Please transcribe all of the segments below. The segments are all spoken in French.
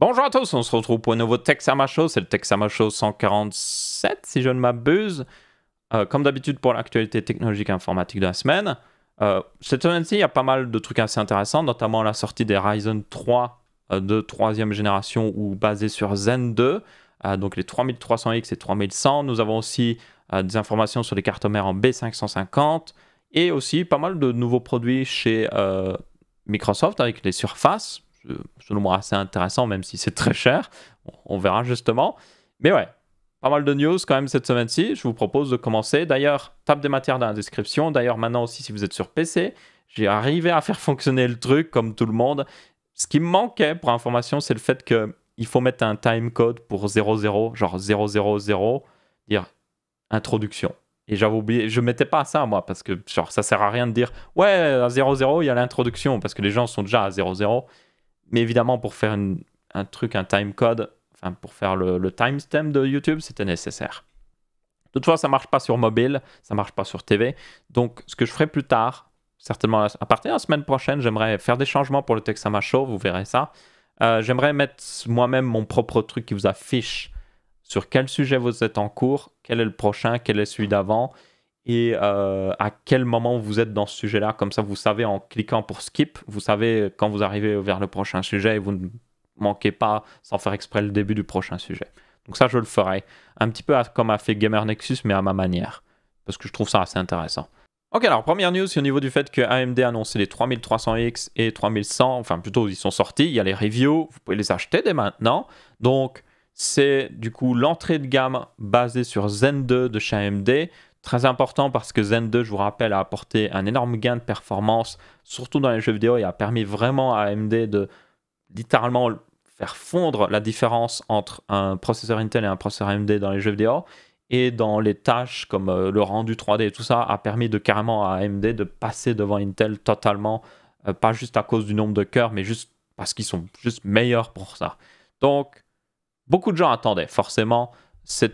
Bonjour à tous, on se retrouve pour un nouveau Texama Show, c'est le Texama Show 147 si je ne m'abuse. Euh, comme d'habitude pour l'actualité technologique et informatique de la semaine. Euh, cette semaine-ci, il y a pas mal de trucs assez intéressants, notamment la sortie des Ryzen 3 euh, de 3 génération ou basée sur Zen 2, donc les 3300X et 3100. Nous avons aussi des informations sur les cartes mères en B550 et aussi pas mal de nouveaux produits chez Microsoft avec les surfaces euh, selon moi assez intéressant, même si c'est très cher. On, verra justement. Mais ouais, pas mal de news quand même cette semaine-ci. Je vous propose de commencer. D'ailleurs, tape des matières dans la description. D'ailleurs, maintenant aussi, si vous êtes sur PC, j'ai arrivé à faire fonctionner le truc comme tout le monde. Ce qui me manquait pour information, c'est le fait que il faut mettre un timecode pour 00, genre 000, dire introduction. Et j'avais oublié, je mettais pas ça moi, parce que genre ça sert à rien de dire ouais, à 00, il y a l'introduction, parce que les gens sont déjà à 00 mais évidemment, pour faire un truc, un timecode, enfin, pour faire le, timestamp de YouTube, c'était nécessaire. Toutefois, ça ne marche pas sur mobile, ça ne marche pas sur TV. Donc, ce que je ferai plus tard, certainement à partir de la semaine prochaine, j'aimerais faire des changements pour le Texama Show, vous verrez ça. Euh, j'aimerais mettre moi-même mon propre truc qui vous affiche sur quel sujet vous êtes en cours, quel est le prochain, quel est celui d'avant, et euh, à quel moment vous êtes dans ce sujet-là. Comme ça, vous savez en cliquant pour skip, vous savez quand vous arrivez vers le prochain sujet et vous ne manquez pas, sans faire exprès, le début du prochain sujet. Donc ça, je le ferai. Un petit peu comme a fait Gamer Nexus, mais à ma manière. Parce que je trouve ça assez intéressant. Ok, alors première news, c'est au niveau du fait que AMD a annoncé les 3300X et 3100, enfin plutôt ils sont sortis, il y a les reviews, vous pouvez les acheter dès maintenant. Donc c'est du coup l'entrée de gamme basée sur Zen 2 de chez AMD. Très important parce que Zen 2, je vous rappelle, a apporté un énorme gain de performance, surtout dans les jeux vidéo, et a permis vraiment à AMD de littéralement faire fondre la différence entre un processeur Intel et un processeur AMD dans les jeux vidéo. Et dans les tâches comme euh, le rendu 3D et tout ça, a permis de carrément à AMD de passer devant Intel totalement, euh, pas juste à cause du nombre de cœurs, mais juste parce qu'ils sont juste meilleurs pour ça. Donc, beaucoup de gens attendaient forcément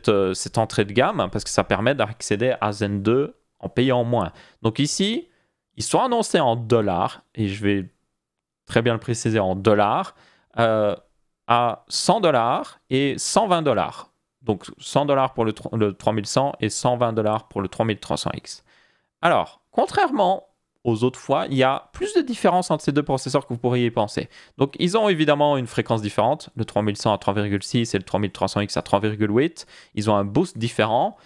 euh, cette, entrée de gamme hein, parce que ça permet d'accéder à Zen 2 en payant moins. Donc ici, ils sont annoncés en dollars, et je vais très bien le préciser en dollars, euh, à 100 dollars et 120 dollars. Donc 100 dollars pour le, le 3100 et 120 dollars pour le 3300X. Alors, contrairement aux autres fois, il y a plus de différence entre ces deux processeurs que vous pourriez penser. Donc ils ont évidemment une fréquence différente, le 3100 à 3,6 et le 3300X à 3,8. Ils ont un boost différent,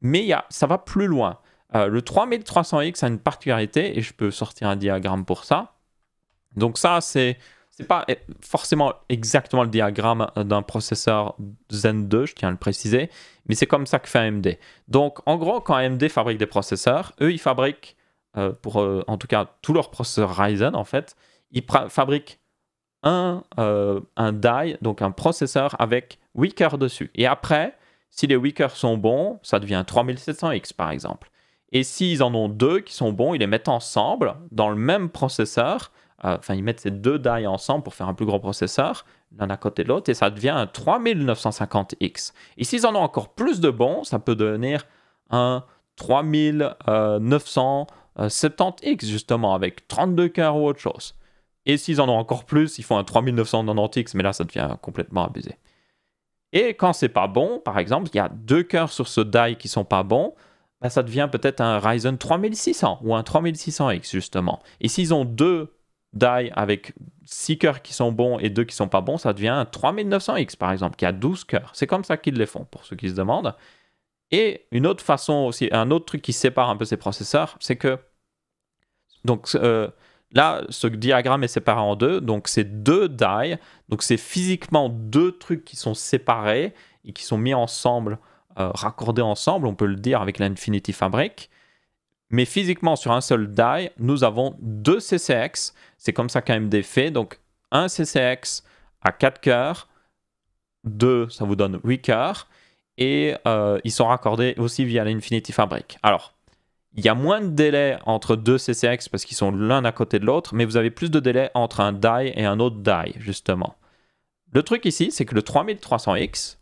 mais il y ça va plus loin. Euh, le 3300X a une particularité, et je peux sortir un diagramme pour ça. Donc ça, c'est c'est pas forcément exactement le diagramme euh, d'un processeur Zen 2, je tiens à le préciser, mais c'est comme ça que fait AMD. Donc en gros, quand AMD fabrique des processeurs, eux, ils fabriquent euh, pour euh, en tout cas tous leurs processeurs Ryzen en fait, ils fabriquent un, euh, un die, donc un processeur avec 8 cœurs dessus. Et après, si les 8 cœurs sont bons, ça devient 3700X par exemple. Et s'ils en ont deux qui sont bons, ils les mettent ensemble dans le même processeur. Enfin, ils mettent ces deux die ensemble pour faire un plus gros processeur, l'un à côté de l'autre, et ça devient un 3950X. Et s'ils en ont encore plus de bons, ça peut devenir un 3900 70X euh, justement avec 32 cœurs ou autre chose. Et s'ils en ont encore plus, ils font un 3990X, mais là ça devient complètement abusé. Et quand c'est pas bon, par exemple, il y a deux cœurs sur ce die qui sont pas bons, bah ça devient peut-être un Ryzen 3600 ou un 3600X justement. Et s'ils ont deux die avec six cœurs qui sont bons et deux qui sont pas bons, ça devient un 3900X par exemple, qui a 12 cœurs. C'est comme ça qu'ils les font, pour ceux qui se demandent. Et une autre façon aussi, un autre truc qui sépare un peu ces processeurs, c'est que donc euh, là, ce diagramme est séparé en deux. Donc c'est deux die. Donc c'est physiquement deux trucs qui sont séparés et qui sont mis ensemble, euh, raccordés ensemble, on peut le dire avec l'Infinity Fabric. Mais physiquement, sur un seul die, nous avons deux CCX. C'est comme ça quand même des faits. Donc un CCX à 4 cœurs, Deux, ça vous donne 8 cœurs. Et euh, ils sont raccordés aussi via l'Infinity Fabric. Alors, il y a moins de délai entre deux CCX parce qu'ils sont l'un à côté de l'autre, mais vous avez plus de délai entre un die et un autre die, justement. Le truc ici, c'est que le 3300X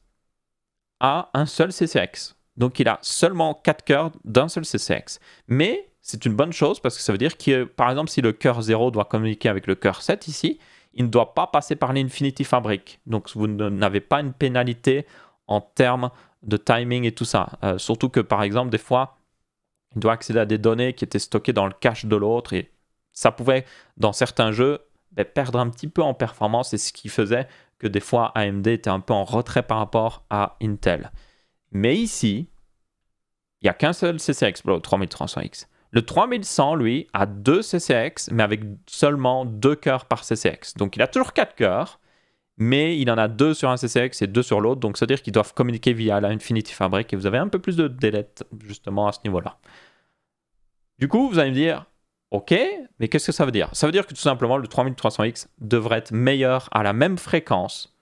a un seul CCX. Donc il a seulement quatre cœurs d'un seul CCX. Mais c'est une bonne chose parce que ça veut dire que, par exemple, si le cœur 0 doit communiquer avec le cœur 7 ici, il ne doit pas passer par l'Infinity Fabric. Donc vous n'avez pas une pénalité en termes de timing et tout ça. Euh, surtout que, par exemple, des fois, il doit accéder à des données qui étaient stockées dans le cache de l'autre et ça pouvait, dans certains jeux, ben, perdre un petit peu en performance et ce qui faisait que des fois AMD était un peu en retrait par rapport à Intel. Mais ici, il n'y a qu'un seul CCX le 3300X. Le 3100, lui, a deux CCX, mais avec seulement deux cœurs par CCX. Donc il a toujours quatre cœurs, mais il en a deux sur un CCX et deux sur l'autre. Donc ça veut dire qu'ils doivent communiquer via la Infinity Fabric et vous avez un peu plus de délai justement à ce niveau-là. Du coup, vous allez me dire, ok, mais qu'est-ce que ça veut dire Ça veut dire que tout simplement, le 3300X devrait être meilleur à la même fréquence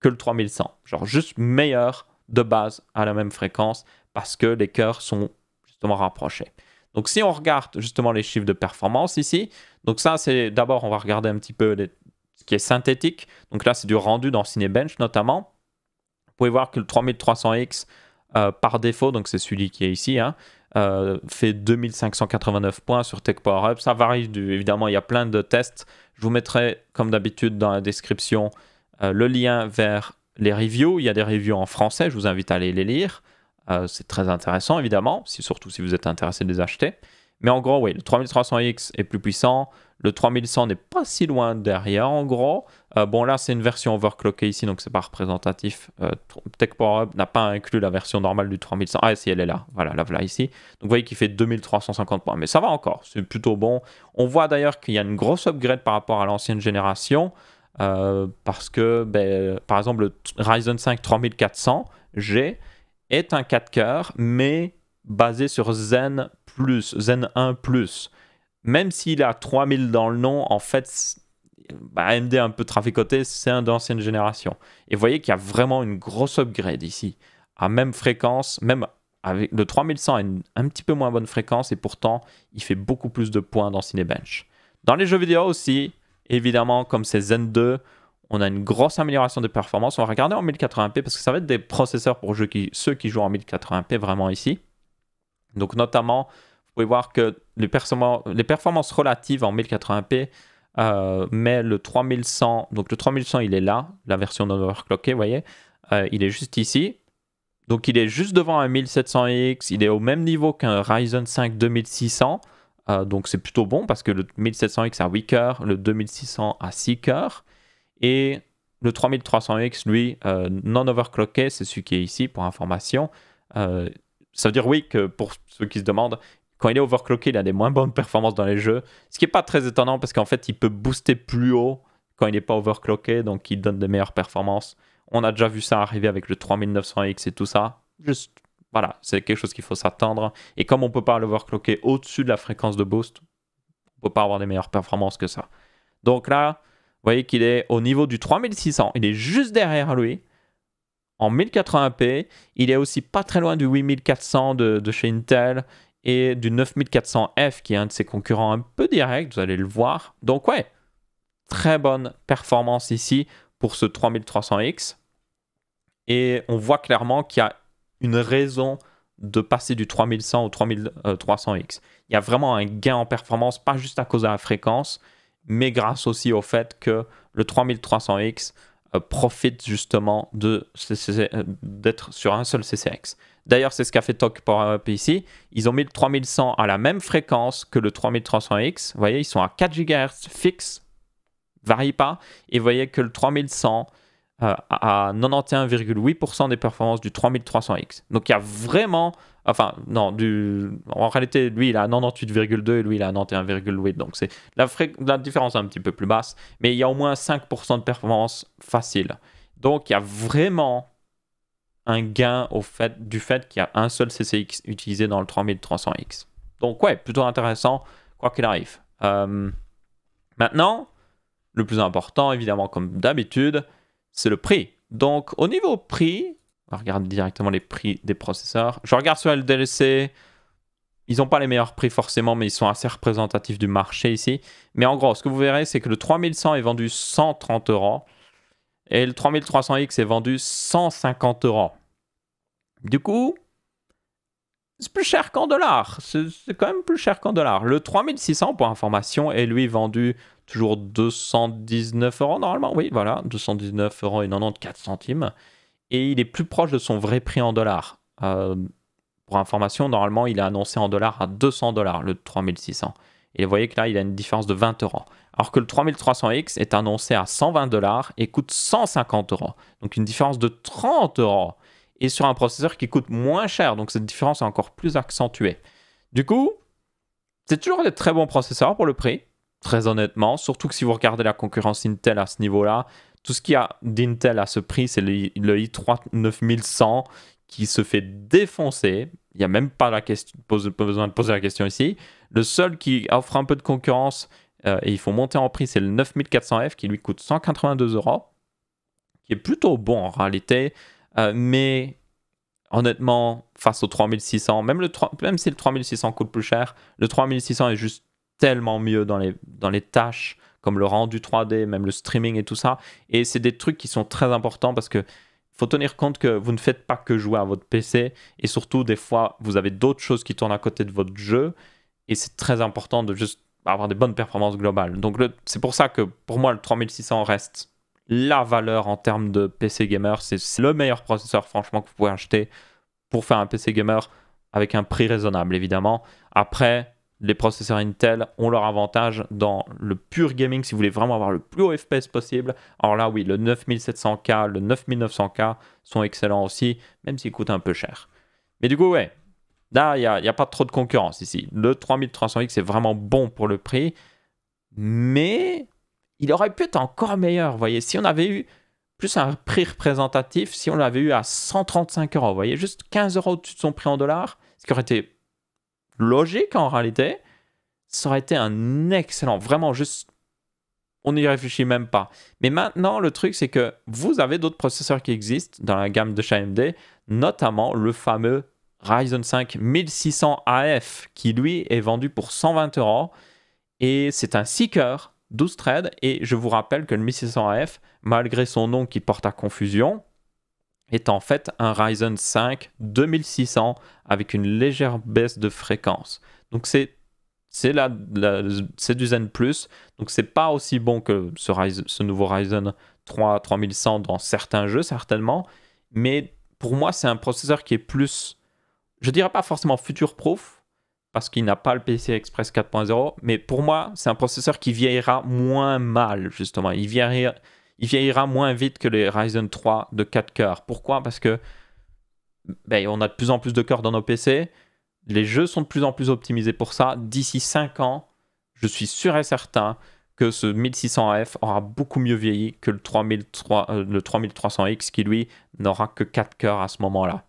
que le 3100. Genre juste meilleur de base à la même fréquence parce que les cœurs sont justement rapprochés. Donc si on regarde justement les chiffres de performance ici, donc ça c'est d'abord on va regarder un petit peu ce qui est synthétique. Donc là c'est du rendu dans Cinebench notamment. Vous pouvez voir que le 3300X euh, par défaut, donc c'est celui qui est ici, hein, euh, fait 2589 points sur Tech Ça varie, du, évidemment, il y a plein de tests. Je vous mettrai, comme d'habitude, dans la description euh, le lien vers les reviews. Il y a des reviews en français, je vous invite à aller les lire. Euh, c'est très intéressant, évidemment, surtout si vous êtes intéressé de les acheter. Mais en gros, oui, le 3300X est plus puissant. Le 3100 n'est pas si loin derrière, en gros. Euh, bon, là, c'est une version overclockée ici, donc c'est pas représentatif. Euh, TechPowerUp Tech Power Up n'a pas inclus la version normale du 3100. Ah, si, elle est là. Voilà, là voilà ici. Donc, vous voyez qu'il fait 2350 points. Mais ça va encore, c'est plutôt bon. On voit d'ailleurs qu'il y a une grosse upgrade par rapport à l'ancienne génération. Euh, parce que, ben, par exemple, le Ryzen 5 3400G est un 4 cœur mais basé sur Zen Plus, Zen 1 Plus. Même s'il a 3000 dans le nom, en fait, AMD bah, un peu traficoté, c'est un d'ancienne génération. Et vous voyez qu'il y a vraiment une grosse upgrade ici, à même fréquence, même avec le 3100 a une un petit peu moins bonne fréquence et pourtant il fait beaucoup plus de points dans Cinebench. Dans les jeux vidéo aussi, évidemment, comme c'est Zen 2, on a une grosse amélioration des performances. On va regarder en 1080p parce que ça va être des processeurs pour jeux qui, ceux qui jouent en 1080p vraiment ici. Donc notamment, vous pouvez voir que les, les performances relatives en 1080p euh, mais le 3100, donc le 3100 il est là, la version non overclockée, vous voyez, euh, il est juste ici. Donc il est juste devant un 1700X, il est au même niveau qu'un Ryzen 5 2600, euh, donc c'est plutôt bon parce que le 1700X a 8 cœurs, le 2600 a 6 cœurs, et le 3300X, lui, non overclocké, c'est celui qui est ici pour information. ça veut dire oui que pour ceux qui se demandent, quand il est overclocké, il a des moins bonnes performances dans les jeux. Ce qui n'est pas très étonnant parce qu'en fait, il peut booster plus haut quand il n'est pas overclocké, donc il donne des meilleures performances. On a déjà vu ça arriver avec le 3900X et tout ça. Juste, voilà, c'est quelque chose qu'il faut s'attendre. Et comme on ne peut pas l'overclocker au-dessus de la fréquence de boost, on ne peut pas avoir des meilleures performances que ça. Donc là, vous voyez qu'il est au niveau du 3600. Il est juste derrière lui. En 1080p, il est aussi pas très loin du 8400 de chez Intel et du 9400F qui est un de ses concurrents un peu direct, vous allez le voir. Donc ouais, très bonne performance ici pour ce 3300X. Et on voit clairement qu'il y a une raison de passer du 3100 au 3300X. Il y a vraiment un gain en performance, pas juste à cause de la fréquence, mais grâce aussi au fait que le 3300X euh, profite justement de euh, d'être sur un seul CCX. D'ailleurs, c'est ce qu'a fait pour un ici. Ils ont mis le 3100 à la même fréquence que le 3300X. Vous voyez, ils sont à 4 GHz fixe, varie pas. Et vous voyez que le 3100 euh, à 91,8% des performances du 3300X. Donc il y a vraiment, enfin non, du, en réalité lui il a 98,2 et lui il a 91,8. Donc c'est la, la différence est un petit peu plus basse, mais il y a au moins 5% de performance facile. Donc il y a vraiment un gain au fait, du fait qu'il y a un seul CCX utilisé dans le 3300X. Donc ouais, plutôt intéressant, quoi qu'il arrive. Euh, maintenant, le plus important, évidemment, comme d'habitude, c'est le prix. Donc au niveau prix, on regarde directement les prix des processeurs. Je regarde sur LDLC, ils n'ont pas les meilleurs prix forcément, mais ils sont assez représentatifs du marché ici. Mais en gros, ce que vous verrez, c'est que le 3100 est vendu 130 euros et le 3300X est vendu 150 euros. Du coup, c'est plus cher qu'en dollars. C'est quand même plus cher qu'en dollars. Le 3600, pour information, est lui vendu Toujours 219 euros normalement, oui, voilà, 219 euros et 94 centimes. Et il est plus proche de son vrai prix en dollars. Euh, pour information, normalement, il est annoncé en dollars à 200 dollars, le 3600. Et vous voyez que là, il a une différence de 20 euros. Alors que le 3300X est annoncé à 120 dollars et coûte 150 euros. Donc une différence de 30 euros. Et sur un processeur qui coûte moins cher. Donc cette différence est encore plus accentuée. Du coup, c'est toujours des très bons processeurs pour le prix très honnêtement. Surtout que si vous regardez la concurrence Intel à ce niveau-là, tout ce qu'il y a d'Intel à ce prix, c'est le, i3 9100 qui se fait défoncer. Il n'y a même pas, la question, besoin de poser la question ici. Le seul qui offre un peu de concurrence euh, et il faut monter en prix, c'est le 9400F qui lui coûte 182 euros, qui est plutôt bon en réalité, euh, mais honnêtement, face au 3600, même, le même si le 3600 coûte plus cher, le 3600 est juste tellement mieux dans les, dans les tâches comme le rendu 3D, même le streaming et tout ça. Et c'est des trucs qui sont très importants parce que faut tenir compte que vous ne faites pas que jouer à votre PC et surtout des fois vous avez d'autres choses qui tournent à côté de votre jeu et c'est très important de juste avoir des bonnes performances globales. Donc c'est pour ça que pour moi le 3600 reste la valeur en termes de PC gamer. C'est le meilleur processeur franchement que vous pouvez acheter pour faire un PC gamer avec un prix raisonnable évidemment. Après les processeurs Intel ont leur avantage dans le pur gaming si vous voulez vraiment avoir le plus haut FPS possible. Alors là, oui, le 9700K, le 9900K sont excellents aussi, même s'ils coûtent un peu cher. Mais du coup, ouais, là, il n'y a, a pas trop de concurrence ici. Le 3300X est vraiment bon pour le prix, mais il aurait pu être encore meilleur, vous voyez. Si on avait eu plus un prix représentatif, si on l'avait eu à 135 euros, vous voyez, juste 15 euros au-dessus de son prix en dollars, ce qui aurait été logique en réalité, ça aurait été un excellent, vraiment juste, on n'y réfléchit même pas. Mais maintenant, le truc, c'est que vous avez d'autres processeurs qui existent dans la gamme de chez AMD, notamment le fameux Ryzen 5 1600AF, qui lui est vendu pour 120 euros. Et c'est un 6 cœurs, 12 threads. Et je vous rappelle que le 1600AF, malgré son nom qui porte à confusion, est en fait un Ryzen 5 2600 avec une légère baisse de fréquence. Donc c'est c'est la, du Zen Plus, donc c'est pas aussi bon que ce, ce nouveau Ryzen 3 3100 dans certains jeux certainement, mais pour moi c'est un processeur qui est plus, je dirais pas forcément future proof parce qu'il n'a pas le pc Express 4.0, mais pour moi c'est un processeur qui vieillira moins mal justement, il vieillira il vieillira moins vite que les Ryzen 3 de 4 coeurs. Pourquoi Parce que ben, on a de plus en plus de cœurs dans nos PC, les jeux sont de plus en plus optimisés pour ça. D'ici 5 ans, je suis sûr et certain que ce 1600F aura beaucoup mieux vieilli que le, 3300X euh, qui, lui, n'aura que 4 cœurs à ce moment-là.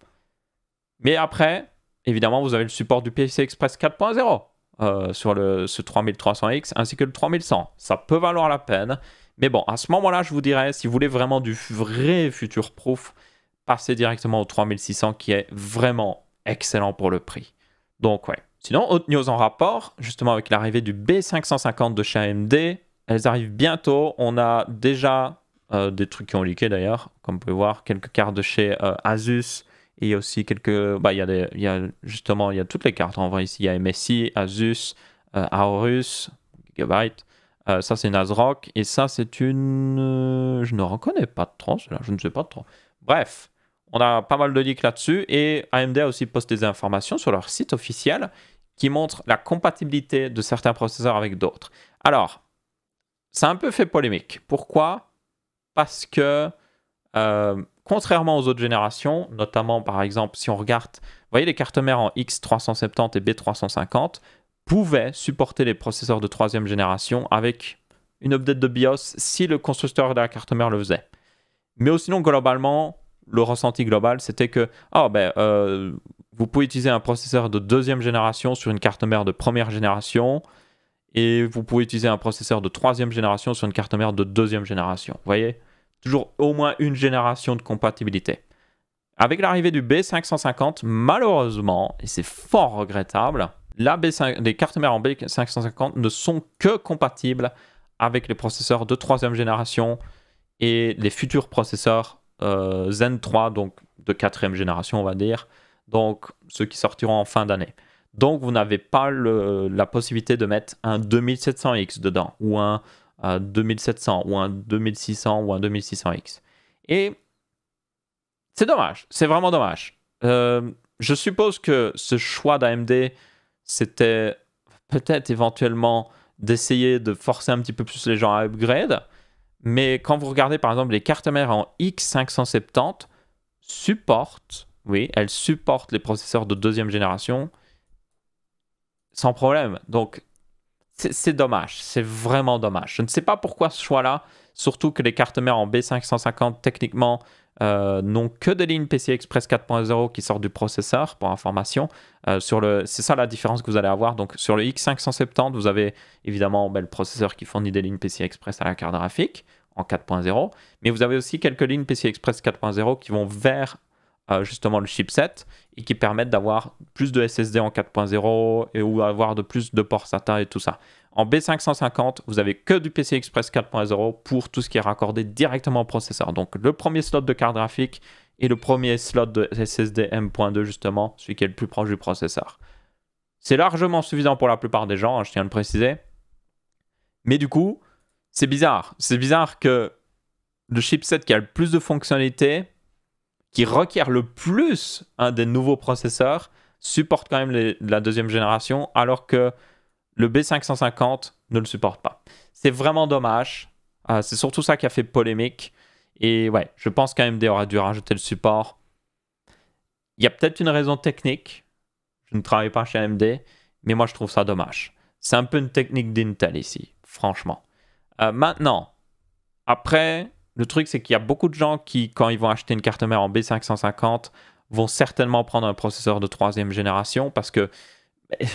Mais après, évidemment, vous avez le support du PC Express 4.0 euh, sur le, ce 3300X ainsi que le 3100. Ça peut valoir la peine. Mais bon, à ce moment-là, je vous dirais, si vous voulez vraiment du vrai futur proof, passez directement au 3600 qui est vraiment excellent pour le prix. Donc ouais. Sinon, autre news en rapport, justement avec l'arrivée du B550 de chez AMD, elles arrivent bientôt. On a déjà euh, des trucs qui ont leaké d'ailleurs, comme vous pouvez voir, quelques cartes de chez euh, Asus. Et il y a aussi quelques. Bah, il, y a y a justement, il y a toutes les cartes en vrai ici. Il y a MSI, Asus, euh, Aorus, Gigabyte. Euh, ça, c'est Nasrock. Et ça, c'est une. Euh, je ne reconnais pas trop, cela. Je ne sais pas trop. Bref, on a pas mal de leaks là-dessus. Et AMD a aussi posté des informations sur leur site officiel qui montrent la compatibilité de certains processeurs avec d'autres. Alors, ça a un peu fait polémique. Pourquoi Parce que, euh, contrairement aux autres générations, notamment par exemple, si on regarde, vous voyez les cartes mères en X370 et B350, pouvait supporter les processeurs de troisième génération avec une update de BIOS si le constructeur de la carte mère le faisait. Mais sinon, globalement, le ressenti global, c'était que ah, ben, euh, vous pouvez utiliser un processeur de deuxième génération sur une carte mère de première génération, et vous pouvez utiliser un processeur de troisième génération sur une carte mère de deuxième génération. Vous voyez Toujours au moins une génération de compatibilité. Avec l'arrivée du B550, malheureusement, et c'est fort regrettable, les cartes mères en B550 ne sont que compatibles avec les processeurs de troisième génération et les futurs processeurs euh, Zen 3, donc de quatrième génération, on va dire, donc ceux qui sortiront en fin d'année. Donc vous n'avez pas la possibilité de mettre un 2700X dedans, ou un 2700, euh, ou un 2600, ou un 2600X. Et c'est dommage, c'est vraiment dommage. Euh, je suppose que ce choix d'AMD c'était peut-être éventuellement d'essayer de forcer un petit peu plus les gens à upgrade. Mais quand vous regardez par exemple les cartes mères en X570, supportent, oui, elles supportent les processeurs de deuxième génération sans problème. Donc c'est dommage, c'est vraiment dommage. Je ne sais pas pourquoi ce choix-là, surtout que les cartes mères en B550, techniquement, euh, n'ont que des lignes PCI Express 4.0 qui sortent du processeur, pour information. Euh, c'est ça la différence que vous allez avoir. Donc sur le X570, vous avez évidemment ben, le processeur qui fournit des lignes PCI Express à la carte graphique en 4.0, mais vous avez aussi quelques lignes PCI Express 4.0 qui vont vers euh, justement le chipset et qui permettent d'avoir plus de SSD en 4.0 ou avoir de plus de ports SATA et tout ça. En B550, vous avez que du PCI Express 4.0 pour tout ce qui est raccordé directement au processeur. Donc le premier slot de carte graphique et le premier slot de SSD M.2 justement, celui qui est le plus proche du processeur. C'est largement suffisant pour la plupart des gens, hein, je tiens à le préciser. Mais du coup, c'est bizarre. C'est bizarre que le chipset qui a le plus de fonctionnalités, qui requiert le plus un des nouveaux processeurs, supporte quand même la deuxième génération, alors que le B550 ne le supporte pas. C'est vraiment dommage. Euh, c'est surtout ça qui a fait polémique. Et ouais, je pense qu'AMD aura dû rajouter le support. Il y a peut-être une raison technique. Je ne travaille pas chez AMD, mais moi je trouve ça dommage. C'est un peu une technique d'Intel ici, franchement. Euh, maintenant, après, le truc c'est qu'il y a beaucoup de gens qui, quand ils vont acheter une carte mère en B550, vont certainement prendre un processeur de troisième génération parce que eh,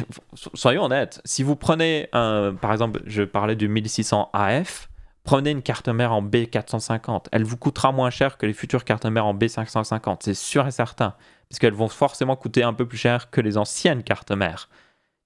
soyons honnêtes, si vous prenez un, par exemple, je parlais du 1600 AF, prenez une carte mère en B450. Elle vous coûtera moins cher que les futures cartes mères en B550, c'est sûr et certain, parce qu'elles vont forcément coûter un peu plus cher que les anciennes cartes mères.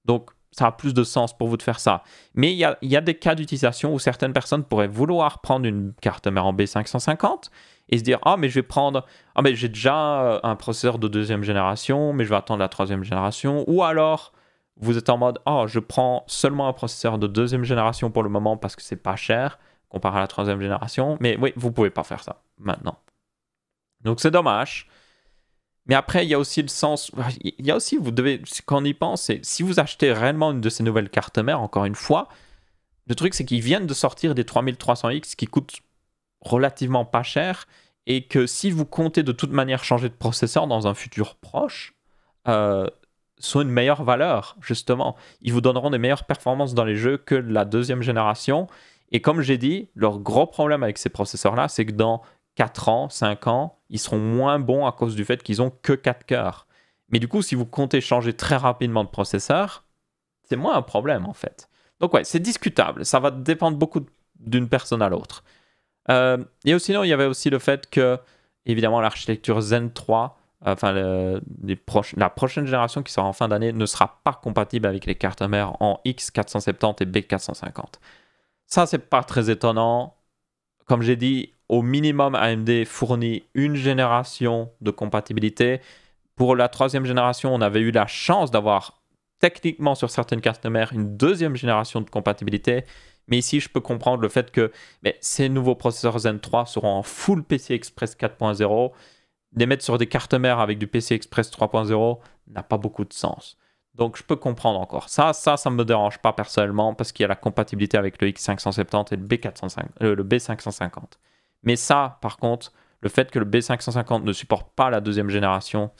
Donc, ça a plus de sens pour vous de faire ça. Mais il y a, des cas d'utilisation où certaines personnes pourraient vouloir prendre une carte mère en B550 et se dire Ah, mais je vais prendre. Ah, mais j'ai déjà euh, un processeur de deuxième génération, mais je vais attendre la troisième génération. Ou alors, vous êtes en mode oh je prends seulement un processeur de deuxième génération pour le moment parce que c'est pas cher comparé à la troisième génération mais oui vous pouvez pas faire ça maintenant donc c'est dommage mais après il y a aussi le sens il y a aussi vous devez quand on y pense c'est si vous achetez réellement une de ces nouvelles cartes mères encore une fois le truc c'est qu'ils viennent de sortir des 3300X qui coûtent relativement pas cher et que si vous comptez de toute manière changer de processeur dans un futur proche euh, sont une meilleure valeur, justement. Ils vous donneront des meilleures performances dans les jeux que la deuxième génération. Et comme j'ai dit, leur gros problème avec ces processeurs-là, c'est que dans 4 ans, 5 ans, ils seront moins bons à cause du fait qu'ils ont que 4 cœurs. Mais du coup, si vous comptez changer très rapidement de processeur, c'est moins un problème en fait. Donc ouais, c'est discutable. Ça va dépendre beaucoup d'une personne à l'autre. Euh, et sinon, il y avait aussi le fait que, évidemment, l'architecture Zen 3 enfin la prochaine génération qui sera en fin d'année ne sera pas compatible avec les cartes mères en X470 et B450. Ça, c'est pas très étonnant. Comme j'ai dit, au minimum, AMD fournit une génération de compatibilité. Pour la troisième génération, on avait eu la chance d'avoir techniquement sur certaines cartes mères une deuxième génération de compatibilité. Mais ici, je peux comprendre le fait que ces nouveaux processeurs Zen 3 seront en full PCI Express 4.0 les mettre sur des cartes mères avec du PC Express 3.0 n'a pas beaucoup de sens. Donc je peux comprendre encore. Ça, ça, ça ne me dérange pas personnellement parce qu'il y a la compatibilité avec le X570 et le, b euh, le B550. Mais ça, par contre, le fait que le B550 ne supporte pas la deuxième génération,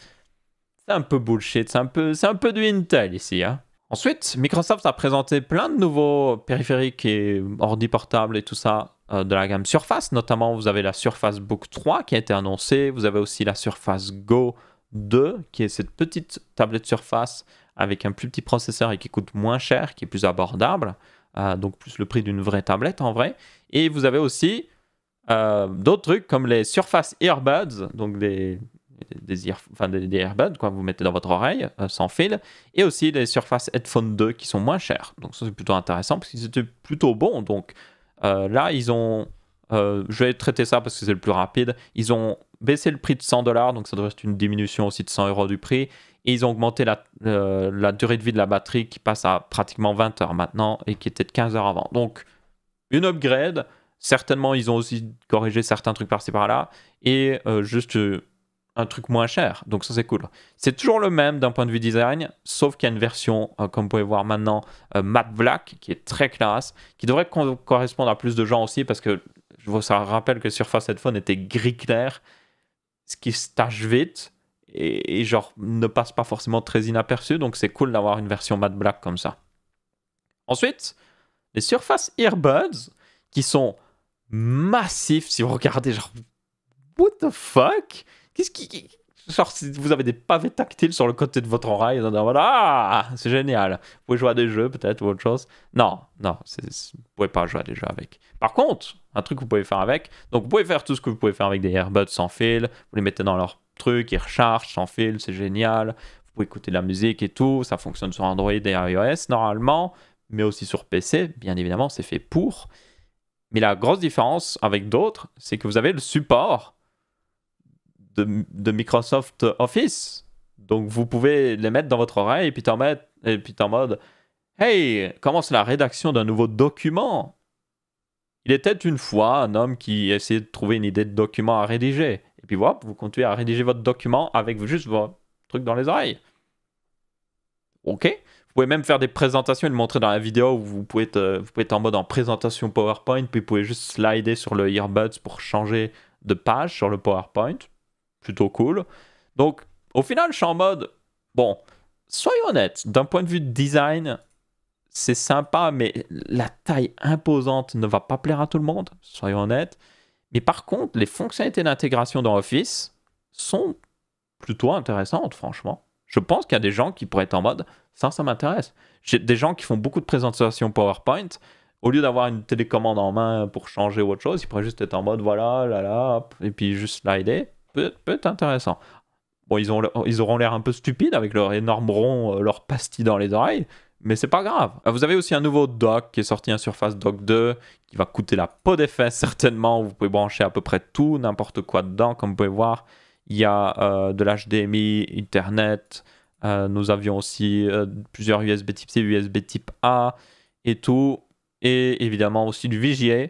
c'est un peu bullshit, c'est un peu, c'est un peu du Intel ici. Hein. Ensuite, Microsoft a présenté plein de nouveaux périphériques et ordi portables et tout ça euh, de la gamme Surface. Notamment, vous avez la Surface Book 3 qui a été annoncée. Vous avez aussi la Surface Go 2, qui est cette petite tablette Surface avec un plus petit processeur et qui coûte moins cher, qui est plus abordable. Euh, donc, plus le prix d'une vraie tablette en vrai. Et vous avez aussi euh, d'autres trucs comme les Surface Earbuds, donc des, des, earbuds vous mettez dans votre oreille sans fil, et aussi les Surface Headphone 2 qui sont moins chers. Donc ça c'est plutôt intéressant parce qu'ils étaient plutôt bons. Donc euh, là, ils ont. Euh, je vais traiter ça parce que c'est le plus rapide. Ils ont baissé le prix de 100 dollars, donc ça devrait être une diminution aussi de 100 euros du prix. Et ils ont augmenté euh, la, durée de vie de la batterie qui passe à pratiquement 20 heures maintenant et qui était de 15 heures avant. Donc, une upgrade. Certainement, ils ont aussi corrigé certains trucs par-ci par-là. Et juste un truc moins cher. Donc ça c'est cool. C'est toujours le même d'un point de vue design, sauf qu'il y a une version, euh, comme vous pouvez voir maintenant, euh, matte black, qui est très classe, qui devrait correspondre à plus de gens aussi, parce que je vous ça rappelle que Surface Headphone était gris clair, ce qui se tache vite, et, genre ne passe pas forcément très inaperçu, donc c'est cool d'avoir une version matte black comme ça. Ensuite, les Surface Earbuds, qui sont massifs, si vous regardez genre... What the fuck Qu'est-ce qui. vous avez des pavés tactiles sur le côté de votre oreille voilà, ah, c'est génial. Vous pouvez jouer à des jeux peut-être ou autre chose. Non, non, vous pouvez pas jouer à des jeux avec. Par contre, un truc que vous pouvez faire avec, donc vous pouvez faire tout ce que vous pouvez faire avec des earbuds sans fil, vous les mettez dans leur truc, ils rechargent sans fil, c'est génial. Vous pouvez écouter de la musique et tout, ça fonctionne sur Android et iOS normalement, mais aussi sur PC, bien évidemment, c'est fait pour. Mais la grosse différence avec d'autres, c'est que vous avez le support de, Microsoft Office. Donc, vous pouvez les mettre dans votre oreille et puis t'en mettre, et puis en mode Hey, commence la rédaction d'un nouveau document. Il était une fois un homme qui essayait de trouver une idée de document à rédiger. Et puis voilà, vous continuez à rédiger votre document avec juste vos trucs dans les oreilles. OK. Vous pouvez même faire des présentations et le montrer dans la vidéo où vous pouvez, être, vous pouvez être en mode en présentation PowerPoint, puis vous pouvez juste slider sur le earbuds pour changer de page sur le PowerPoint plutôt cool. Donc, au final, je suis en mode, bon, soyons honnêtes, d'un point de vue de design, c'est sympa, mais la taille imposante ne va pas plaire à tout le monde, soyons honnêtes. Mais par contre, les fonctionnalités d'intégration dans Office sont plutôt intéressantes, franchement. Je pense qu'il y a des gens qui pourraient être en mode, ça, ça m'intéresse. J'ai des gens qui font beaucoup de présentations PowerPoint. Au lieu d'avoir une télécommande en main pour changer ou autre chose, ils pourraient juste être en mode, voilà, là, là, et puis juste slider peut, être intéressant. Bon, ils, ont, ils auront l'air un peu stupides avec leur énorme rond, euh, leur pastille dans les oreilles, mais c'est pas grave. Ah, vous avez aussi un nouveau dock qui est sorti, en Surface Dock 2, qui va coûter la peau des fesses certainement. Vous pouvez brancher à peu près tout, n'importe quoi dedans, comme vous pouvez voir. Il y a euh, de l'HDMI, Internet. Euh, nous avions aussi plusieurs USB Type C, USB Type A et tout. Et évidemment aussi du VGA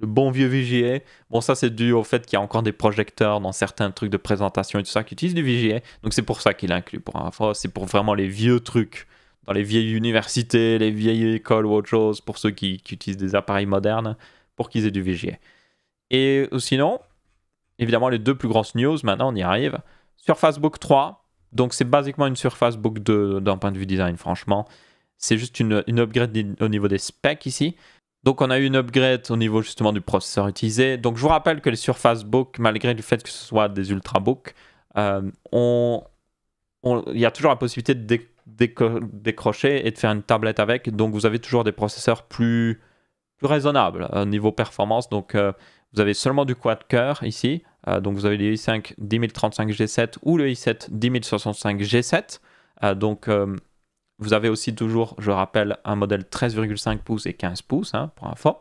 le bon vieux VGA. Bon, ça, c'est dû au fait qu'il y a encore des projecteurs dans certains trucs de présentation et tout ça qui utilisent du VGA. Donc, c'est pour ça qu'il inclut. Pour c'est pour vraiment les vieux trucs. Dans les vieilles universités, les vieilles écoles ou autre chose, pour ceux qui, utilisent des appareils modernes, pour qu'ils aient du VGA. Et euh, sinon, évidemment, les deux plus grosses news, maintenant, on y arrive. Surface Book 3. Donc, c'est basiquement une Surface Book 2 d'un point de vue design, franchement. C'est juste une, une upgrade au niveau des specs ici. Donc on a eu une upgrade au niveau justement du processeur utilisé. Donc je vous rappelle que les Surface book, malgré le fait que ce soit des ultrabooks, Book, euh, il y a toujours la possibilité de décrocher et de faire une tablette avec. Donc vous avez toujours des processeurs plus, raisonnables au euh, niveau performance. Donc euh, vous avez seulement du quad-core ici. donc vous avez le i 5 1035 10035G7 ou le i 7 1065 10065G7. donc vous avez aussi toujours, je rappelle, un modèle 13,5 pouces et 15 pouces hein, pour info.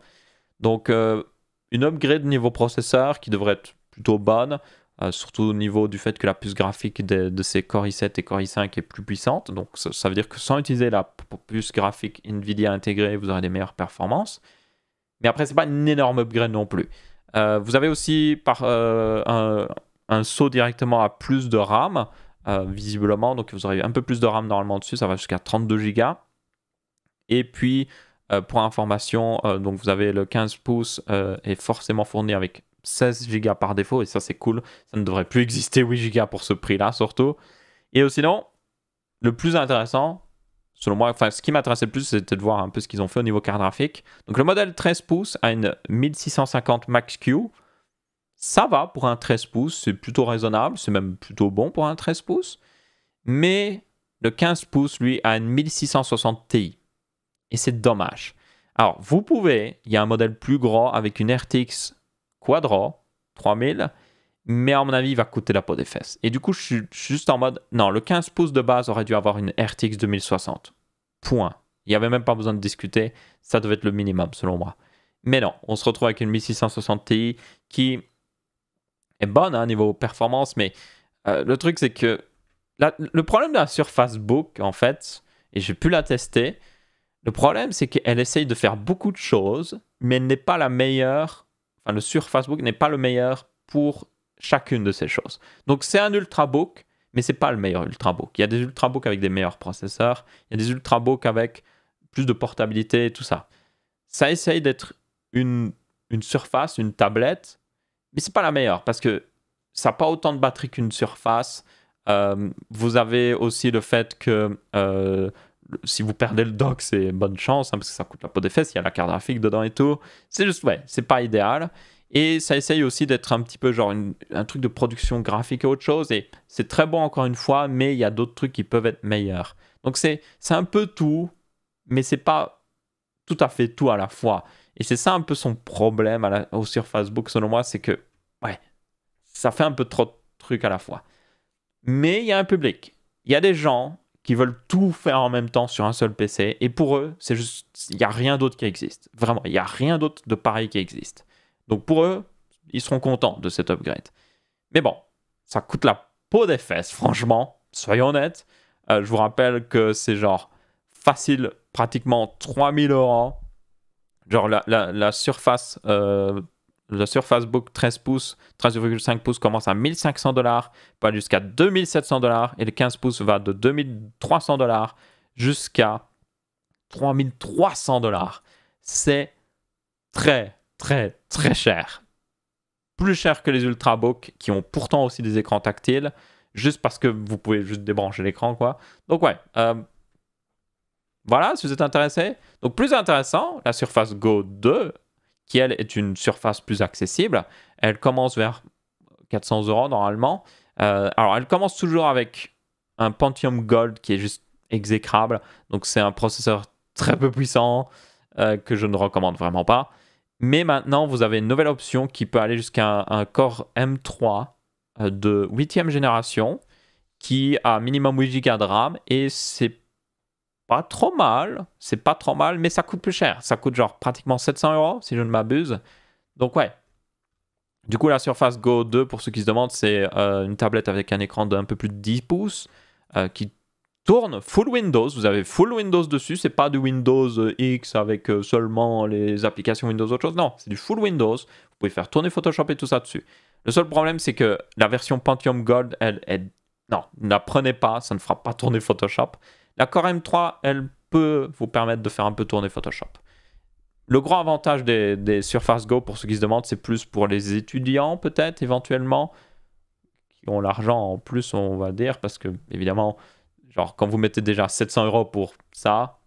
Donc, euh, une upgrade niveau processeur qui devrait être plutôt bonne, euh, surtout au niveau du fait que la puce graphique de, ces Core i7 et Core i5 est plus puissante. Donc, ça, veut dire que sans utiliser la puce graphique NVIDIA intégrée, vous aurez des meilleures performances. Mais après, ce n'est pas une énorme upgrade non plus. Euh, vous avez aussi par, un, un, saut directement à plus de RAM. Euh, visiblement. Donc vous aurez un peu plus de RAM normalement dessus, ça va jusqu'à 32 Go. Et puis, euh, pour information, euh, donc vous avez le 15 pouces est forcément fourni avec 16 Go par défaut, et ça c'est cool. Ça ne devrait plus exister 8 Go pour ce prix-là surtout. Et sinon, le plus intéressant, selon moi, enfin ce qui m'intéressait le plus, c'était de voir un peu ce qu'ils ont fait au niveau carte graphique. Donc le modèle 13 pouces a une 1650 Max-Q ça va pour un 13 pouces, c'est plutôt raisonnable, c'est même plutôt bon pour un 13 pouces. Mais le 15 pouces, lui, a une 1660 Ti. Et c'est dommage. Alors, vous pouvez, il y a un modèle plus grand avec une RTX Quadro 3000, mais à mon avis, il va coûter la peau des fesses. Et du coup, je suis juste en mode, non, le 15 pouces de base aurait dû avoir une RTX 2060. Point. Il n'y avait même pas besoin de discuter, ça devait être le minimum selon moi. Mais non, on se retrouve avec une 1660 Ti qui est bonne à hein, niveau performance, mais euh, le truc c'est que le problème de la Surface Book, en fait, et j'ai pu la tester, le problème c'est qu'elle essaye de faire beaucoup de choses, mais elle n'est pas la meilleure, enfin le Surface Book n'est pas le meilleur pour chacune de ces choses. Donc c'est un ultrabook, mais c'est pas le meilleur ultrabook. Il y a des ultrabooks avec des meilleurs processeurs, il y a des ultrabooks avec plus de portabilité tout ça. Ça essaye d'être une, une surface, une tablette mais c'est pas la meilleure parce que ça n'a pas autant de batterie qu'une surface. Euh, vous avez aussi le fait que euh, si vous perdez le dock, c'est bonne chance hein, parce que ça coûte la peau des fesses. Il y a la carte graphique dedans et tout. C'est juste, ouais, c'est pas idéal. Et ça essaye aussi d'être un petit peu genre un truc de production graphique et autre chose. Et c'est très bon encore une fois, mais il y a d'autres trucs qui peuvent être meilleurs. Donc c'est un peu tout, mais c'est pas tout à fait tout à la fois. Et c'est ça un peu son problème à au sur Facebook selon moi, c'est que, ouais, ça fait un peu trop de trucs à la fois. Mais il y a un public. Il y a des gens qui veulent tout faire en même temps sur un seul PC. Et pour eux, c'est juste, il n'y a rien d'autre qui existe. Vraiment, il n'y a rien d'autre de pareil qui existe. Donc pour eux, ils seront contents de cet upgrade. Mais bon, ça coûte la peau des fesses, franchement. Soyons honnêtes. Euh, je vous rappelle que c'est genre facile, pratiquement 3000 euros Genre la, la, surface, euh, la surface book 13 pouces, 13,5 pouces commence à 1500 dollars, va jusqu'à 2700 dollars et le 15 pouces va de 2300 dollars jusqu'à 3300 dollars. C'est très, très, très cher. Plus cher que les ultra ultrabooks qui ont pourtant aussi des écrans tactiles, juste parce que vous pouvez juste débrancher l'écran, quoi. Donc ouais. Euh, voilà, si vous êtes intéressé. Donc plus intéressant, la Surface Go 2, qui elle est une surface plus accessible. Elle commence vers 400 euros normalement. Euh, alors elle commence toujours avec un Pentium Gold qui est juste exécrable. Donc c'est un processeur très peu puissant euh, que je ne recommande vraiment pas. Mais maintenant, vous avez une nouvelle option qui peut aller jusqu'à un, un, Core M3 euh, de 8 génération qui a minimum 8 Go de RAM et c'est pas trop mal. C'est pas trop mal, mais ça coûte plus cher. Ça coûte genre pratiquement 700 euros, si je ne m'abuse. Donc ouais. Du coup, la Surface Go 2, pour ceux qui se demandent, c'est euh, une tablette avec un écran d'un peu plus de 10 pouces euh, qui tourne full Windows. Vous avez full Windows dessus. C'est pas du Windows euh, X avec seulement les applications Windows autre chose. Non, c'est du full Windows. Vous pouvez faire tourner Photoshop et tout ça dessus. Le seul problème, c'est que la version Pentium Gold, elle est non, ne prenez pas, ça ne fera pas tourner Photoshop. La Core M3, elle peut vous permettre de faire un peu tourner Photoshop. Le grand avantage des, Surface Go, pour ceux qui se demandent, c'est plus pour les étudiants, peut-être, éventuellement, qui ont l'argent en plus, on va dire, parce que, évidemment, genre, quand vous mettez déjà 700 euros pour ça,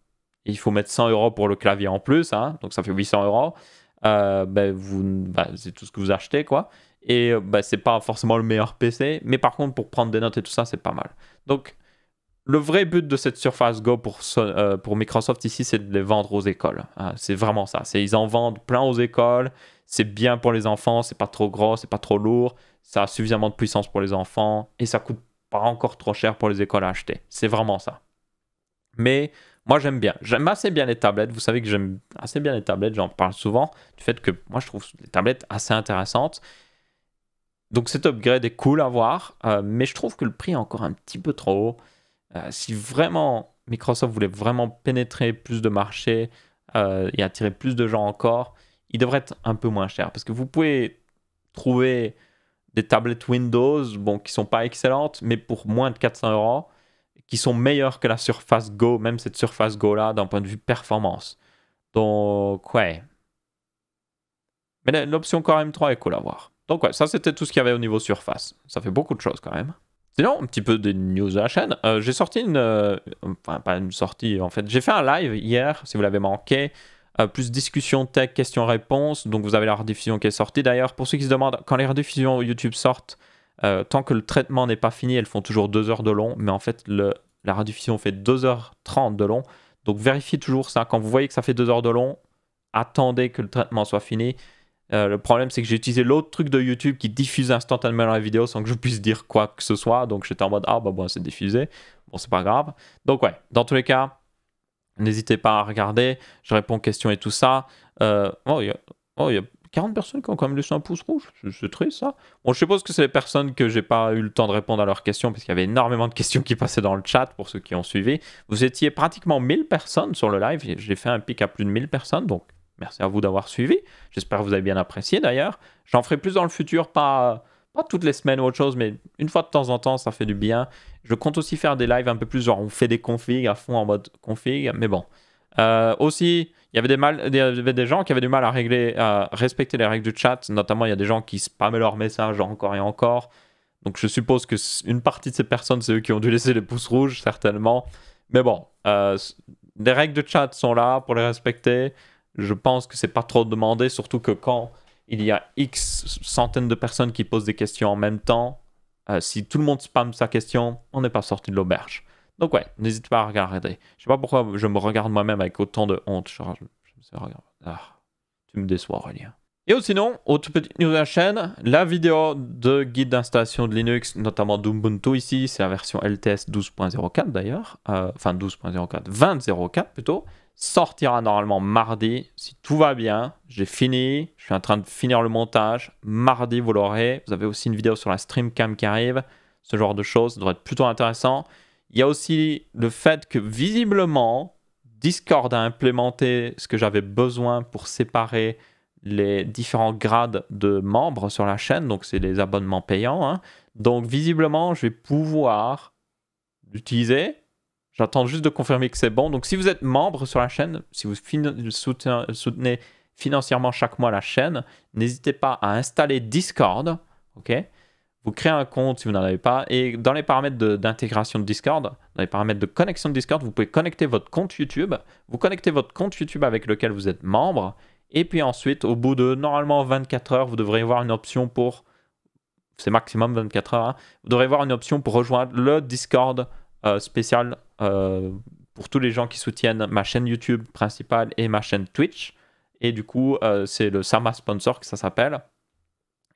il faut mettre 100 euros pour le clavier en plus, hein, donc ça fait 800 euros. Euh, ben, bah, c'est tout ce que vous achetez, quoi. Et ce euh, ben, c'est pas forcément le meilleur PC, mais par contre, pour prendre des notes et tout ça, c'est pas mal. Donc, le vrai but de cette Surface Go euh, pour, Microsoft ici, c'est de les vendre aux écoles. Hein. c'est vraiment ça. Ils en vendent plein aux écoles. C'est bien pour les enfants. C'est pas trop gros, c'est pas trop lourd. Ça a suffisamment de puissance pour les enfants et ça coûte pas encore trop cher pour les écoles à acheter. C'est vraiment ça. Mais moi, j'aime bien. J'aime assez bien les tablettes. Vous savez que j'aime assez bien les tablettes. J'en parle souvent. Du fait que moi, je trouve les tablettes assez intéressantes. Donc cet upgrade est cool à voir. Euh, mais je trouve que le prix est encore un petit peu trop haut. Euh, si vraiment Microsoft voulait vraiment pénétrer plus de marché euh, et attirer plus de gens encore, il devrait être un peu moins cher. Parce que vous pouvez trouver des tablettes Windows bon, qui sont pas excellentes, mais pour moins de 400 euros, qui sont meilleures que la Surface Go, même cette Surface Go-là, d'un point de vue performance. Donc, ouais. Mais l'option Core m 3 est cool à voir. Donc, ouais, ça c'était tout ce qu'il y avait au niveau Surface. Ça fait beaucoup de choses quand même. Sinon, un petit peu des news de la chaîne. Euh, j'ai sorti une. Euh, enfin, pas une sortie, en fait. J'ai fait un live hier, si vous l'avez manqué. Euh, plus discussion tech, questions-réponses. Donc, vous avez la rediffusion qui est sortie. D'ailleurs, pour ceux qui se demandent, quand les rediffusions YouTube sortent, tant que le traitement n'est pas fini, elles font toujours 2 heures de long. Mais en fait, le, la rediffusion fait 2h30 de long. Donc, vérifiez toujours ça. Quand vous voyez que ça fait 2 heures de long, attendez que le traitement soit fini. Euh, le problème, c'est que j'ai utilisé l'autre truc de YouTube qui diffuse instantanément la vidéo sans que je puisse dire quoi que ce soit. Donc j'étais en mode ah bah bon, c'est diffusé. Bon, c'est pas grave. Donc ouais, dans tous les cas, n'hésitez pas à regarder. Je réponds aux questions et tout ça. Euh, oh, il y, a, 40 personnes qui ont quand même laissé un pouce rouge. C'est triste ça. Bon, je suppose que c'est les personnes que j'ai pas eu le temps de répondre à leurs questions parce qu'il y avait énormément de questions qui passaient dans le chat pour ceux qui ont suivi. Vous étiez pratiquement 1000 personnes sur le live. J'ai fait un pic à plus de 1000 personnes donc Merci à vous d'avoir suivi. J'espère que vous avez bien apprécié d'ailleurs. J'en ferai plus dans le futur, pas, pas toutes les semaines ou autre chose, mais une fois de temps en temps, ça fait du bien. Je compte aussi faire des lives un peu plus, genre on fait des configs à fond en mode config, mais bon. Euh, aussi, il y, avait des gens qui avaient du mal à régler, à respecter les règles du chat. Notamment, il y a des gens qui spammaient leurs messages encore et encore. Donc, je suppose que une partie de ces personnes, c'est eux qui ont dû laisser les pouces rouges, certainement. Mais bon, euh, les règles de chat sont là pour les respecter je pense que c'est pas trop demandé, surtout que quand il y a X centaines de personnes qui posent des questions en même temps, euh, si tout le monde spamme sa question, on n'est pas sorti de l'auberge. Donc ouais, n'hésite pas à regarder. Je sais pas pourquoi je me regarde moi-même avec autant de honte. Je, ah, tu me déçois, Aurélien. Et sinon, autre petite news de la chaîne, la vidéo de guide d'installation de Linux, notamment d'Ubuntu ici, c'est la version LTS 12.04 d'ailleurs, euh, enfin 12.04, 20.04 plutôt, sortira normalement mardi. Si tout va bien, j'ai fini. Je suis en train de finir le montage. Mardi, vous l'aurez. Vous avez aussi une vidéo sur la stream cam qui arrive. Ce genre de choses. Ça devrait être plutôt intéressant. Il y a aussi le fait que visiblement, Discord a implémenté ce que j'avais besoin pour séparer les différents grades de membres sur la chaîne. Donc, c'est les abonnements payants. Hein. Donc, visiblement, je vais pouvoir l'utiliser J'attends juste de confirmer que c'est bon. Donc, si vous êtes membre sur la chaîne, si vous soutenez, financièrement chaque mois la chaîne, n'hésitez pas à installer Discord. Ok Vous créez un compte si vous n'en avez pas. Et dans les paramètres d'intégration de, Discord, dans les paramètres de connexion de Discord, vous pouvez connecter votre compte YouTube. Vous connectez votre compte YouTube avec lequel vous êtes membre. Et puis ensuite, au bout de normalement 24 heures, vous devrez avoir une option pour. C'est maximum 24 heures. Hein, vous devrez voir une option pour rejoindre le Discord euh, spécial euh, pour tous les gens qui soutiennent ma chaîne YouTube principale et ma chaîne Twitch. Et du coup, euh, c'est le Sama Sponsor que ça s'appelle.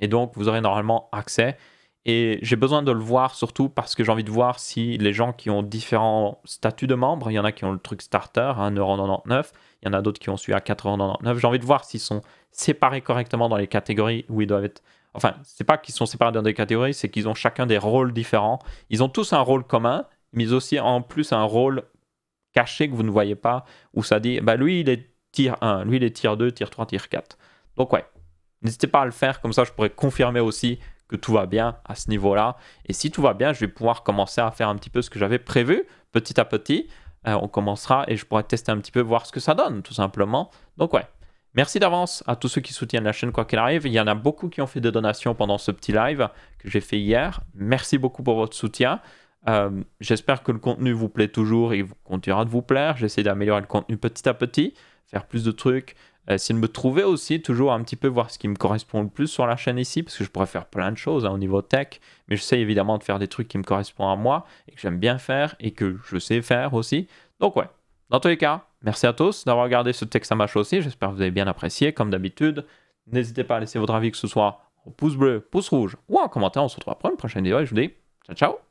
Et donc, vous aurez normalement accès. Et j'ai besoin de le voir surtout parce que j'ai envie de voir si les gens qui ont différents statuts de membres, il y en a qui ont le truc starter à hein, 1,99€, il y en a d'autres qui ont celui à 4,99€, j'ai envie de voir s'ils sont séparés correctement dans les catégories où ils doivent être. Enfin, c'est pas qu'ils sont séparés dans des catégories, c'est qu'ils ont chacun des rôles différents. Ils ont tous un rôle commun, mais aussi en plus un rôle caché que vous ne voyez pas, où ça dit, bah lui il est tir 1, lui il est tir 2, tier 3, tier 4. Donc ouais, n'hésitez pas à le faire, comme ça je pourrais confirmer aussi que tout va bien à ce niveau-là. Et si tout va bien, je vais pouvoir commencer à faire un petit peu ce que j'avais prévu, petit à petit. Euh, on commencera et je pourrais tester un petit peu, voir ce que ça donne, tout simplement. Donc ouais, Merci d'avance à tous ceux qui soutiennent la chaîne quoi qu'il arrive. Il y en a beaucoup qui ont fait des donations pendant ce petit live que j'ai fait hier. Merci beaucoup pour votre soutien. Euh, j'espère que le contenu vous plaît toujours et continuera de vous plaire. J'essaie d'améliorer le contenu petit à petit, faire plus de trucs. Euh, si de me trouvait aussi, toujours un petit peu voir ce qui me correspond le plus sur la chaîne ici, parce que je pourrais faire plein de choses hein, au niveau tech, mais je sais évidemment de faire des trucs qui me correspondent à moi et que j'aime bien faire et que je sais faire aussi. Donc ouais, dans tous les cas, merci à tous d'avoir regardé ce texte à aussi. J'espère que vous avez bien apprécié, comme d'habitude. N'hésitez pas à laisser votre avis, que ce soit en pouce bleu, pouce rouge ou en commentaire. On se retrouve après une prochaine vidéo et je vous dis ciao ciao